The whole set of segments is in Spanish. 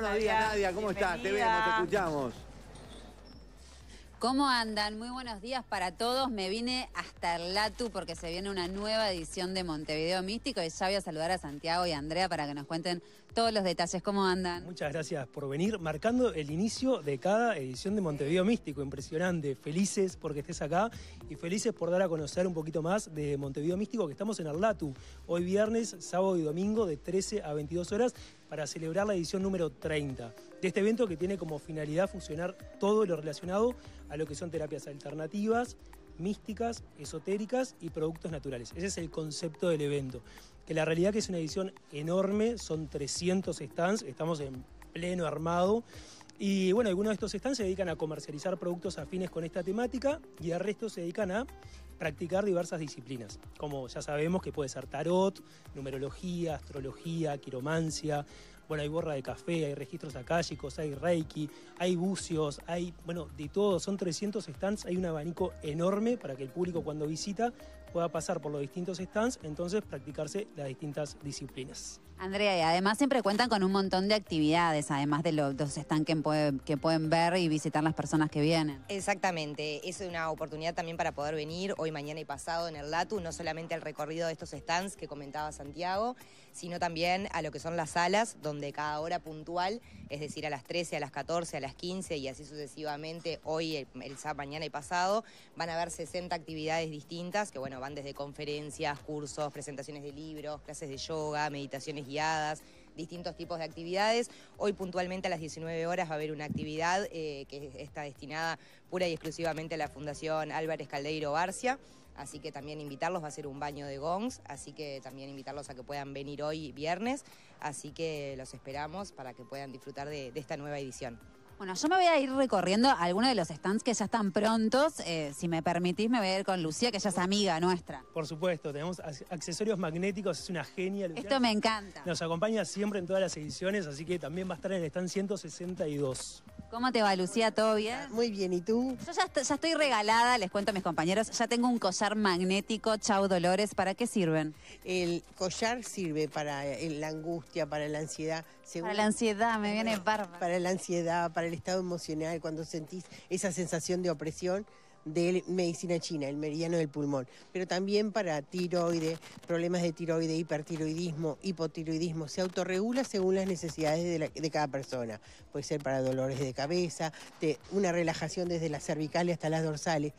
Buenos días, Nadia. ¿Cómo estás? Te vemos, te escuchamos. ¿Cómo andan? Muy buenos días para todos. Me vine hasta el porque se viene una nueva edición de Montevideo Místico y ya voy a saludar a Santiago y a Andrea para que nos cuenten todos los detalles. ¿Cómo andan? Muchas gracias por venir, marcando el inicio de cada edición de Montevideo Místico. Impresionante. Felices porque estés acá y felices por dar a conocer un poquito más de Montevideo Místico, que estamos en Arlatu. Hoy viernes, sábado y domingo de 13 a 22 horas para celebrar la edición número 30 de este evento que tiene como finalidad fusionar todo lo relacionado a lo que son terapias alternativas, místicas, esotéricas y productos naturales. Ese es el concepto del evento. Que la realidad que es una edición enorme, son 300 stands, estamos en pleno armado y bueno, algunos de estos stands se dedican a comercializar productos afines con esta temática y el resto se dedican a practicar diversas disciplinas, como ya sabemos que puede ser tarot, numerología, astrología, quiromancia, bueno, hay borra de café, hay registros acálicos, hay reiki, hay bucios, hay, bueno, de todo. Son 300 stands, hay un abanico enorme para que el público cuando visita pueda pasar por los distintos stands, entonces practicarse las distintas disciplinas. Andrea, y además siempre cuentan con un montón de actividades, además de los, dos stands que, pueden ver y visitar las personas que vienen. Exactamente, es una oportunidad también para poder venir hoy, mañana y pasado en el LATU, no solamente al recorrido de estos stands que comentaba Santiago, sino también a lo que son las salas donde de cada hora puntual, es decir, a las 13, a las 14, a las 15 y así sucesivamente, hoy, eh, el, mañana y pasado, van a haber 60 actividades distintas que, bueno, van desde conferencias, cursos, presentaciones de libros, clases de yoga, meditaciones guiadas, distintos tipos de actividades. Hoy puntualmente a las 19 horas va a haber una actividad eh, que está destinada pura y exclusivamente a la Fundación Álvarez Caldeiro Barcia así que también invitarlos, va a ser un baño de gongs, así que también invitarlos a que puedan venir hoy viernes, así que los esperamos para que puedan disfrutar de, esta nueva edición. Bueno, yo me voy a ir recorriendo algunos de los stands que ya están prontos. Eh, si me permitís, me voy a ir con Lucía, que ella es amiga nuestra. Por supuesto, tenemos accesorios magnéticos, es una genia. Esto me encanta. Nos acompaña siempre en todas las ediciones, así que también va a estar en el stand 162. ¿Cómo te va, Lucía? ¿Todo bien? Muy bien, ¿y tú? Yo ya, estoy regalada, les cuento a mis compañeros, ya tengo un collar magnético, chau Dolores, ¿para qué sirven? El collar sirve para eh, la angustia, para la ansiedad. Para la ansiedad, me viene bárbaro. Para la ansiedad, para el estado emocional, cuando sentís esa sensación de opresión, de medicina china, el meridiano del pulmón, pero también para tiroides, problemas de tiroide, hipertiroidismo, hipotiroidismo. Se autorregula según las necesidades de, cada persona. Puede ser para dolores de cabeza, de una relajación desde las cervicales hasta las dorsales.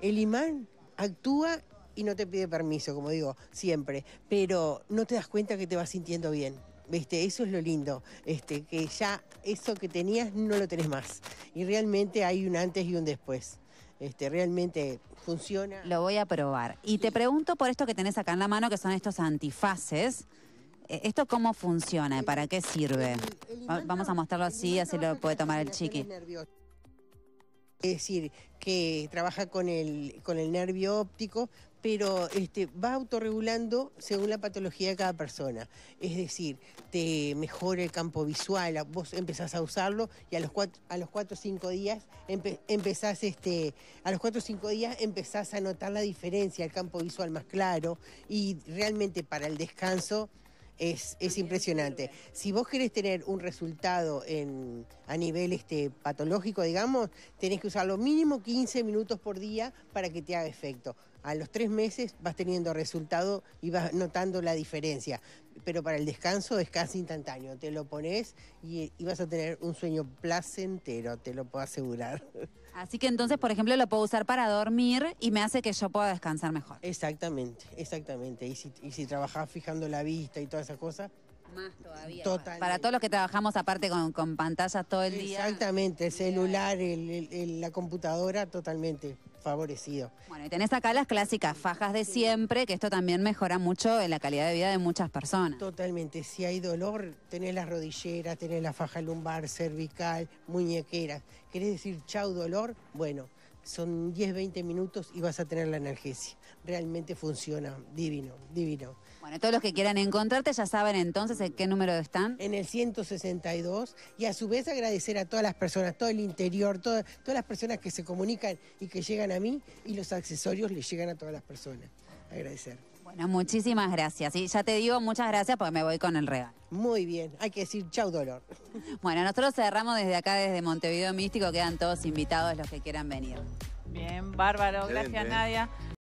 El imán actúa y no te pide permiso, como digo siempre, pero no te das cuenta que te vas sintiendo bien. ¿Viste? Eso es lo lindo, este, que ya eso que tenías no lo tenés más. Y realmente hay un antes y un después. Este, realmente funciona. Lo voy a probar. Y te pregunto por esto que tenés acá en la mano, que son estos antifaces. Eh, ¿Esto cómo funciona? ¿Para qué sirve? Vamos a mostrarlo así, así lo puede tomar el chiqui. Es decir, que trabaja con el, con el nervio óptico pero este, va autorregulando según la patología de cada persona. Es decir, te mejora el campo visual, vos empezás a usarlo y a los cuatro, a los cuatro o cinco días este, a los cuatro o cinco días empezás a notar la diferencia, el campo visual más claro, y realmente para el descanso es, impresionante. Si vos querés tener un resultado en, a nivel este, patológico, digamos, tenés que usar lo mínimo 15 minutos por día para que te haga efecto. A los tres meses vas teniendo resultado y vas notando la diferencia. Pero para el descanso es casi instantáneo. Te lo pones y vas a tener un sueño placentero, te lo puedo asegurar. Así que entonces, por ejemplo, lo puedo usar para dormir y me hace que yo pueda descansar mejor. Exactamente, exactamente. Y si, y trabajás fijando la vista y todas esas cosas, más todavía. Para todos los que trabajamos aparte con, pantallas todo el día. Exactamente, el celular, la computadora, totalmente favorecido. Bueno, y tenés acá las clásicas fajas de siempre, que esto también mejora mucho en la calidad de vida de muchas personas. Totalmente, si hay dolor, tenés las rodilleras, tenés la faja lumbar, cervical, muñequeras. ¿Querés decir chau dolor? Bueno, son 10, 20 minutos y vas a tener la analgesia. Realmente funciona, divino, divino. Bueno, todos los que quieran encontrarte ya saben entonces en qué número están. En el 162 y a su vez agradecer a todas las personas, todo el interior, todas las personas que se comunican y que llegan a mí y los accesorios les llegan a todas las personas. Agradecer. Bueno, muchísimas gracias. Y ya te digo muchas gracias porque me voy con el regalo. Muy bien, hay que decir chau dolor. Bueno, nosotros cerramos desde acá, desde Montevideo Místico, quedan todos invitados los que quieran venir. Bien, bárbaro, gracias Nadia.